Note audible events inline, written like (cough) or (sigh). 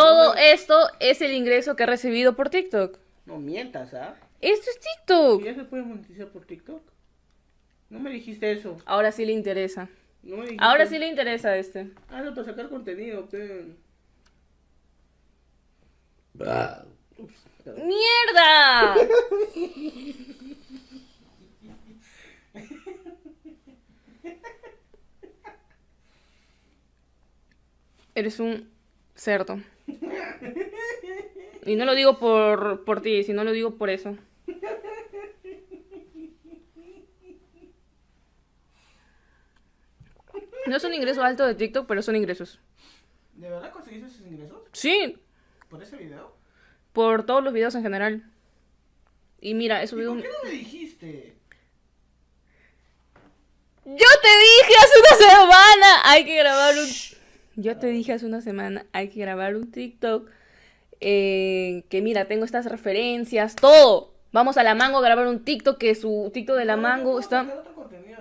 Todo esto es el ingreso que he recibido por TikTok. No mientas, ¿ah? Esto es TikTok. ¿Ya se puede monetizar por TikTok? No me dijiste eso. Ahora sí le interesa. No me dijiste Ahora sí le interesa este. Ah, no, para sacar contenido, ah. ups. ¡Mierda! (laughs) Eres un Cierto. (laughs) Y no lo digo por, por ti, sino lo digo por eso. No es un ingreso alto de TikTok, pero son ingresos. ¿De verdad conseguiste esos ingresos? Sí. ¿Por ese video? Por todos los videos en general. Y mira, he subido ¿Y ¿Por qué no me dijiste? Yo te dije hace una semana, hay que grabar un... Yo te dije hace una semana, hay que grabar un TikTok. Eh, que mira, tengo estas referencias, todo. Vamos a la mango a grabar un TikTok, que su TikTok de la mango está... Otro contenido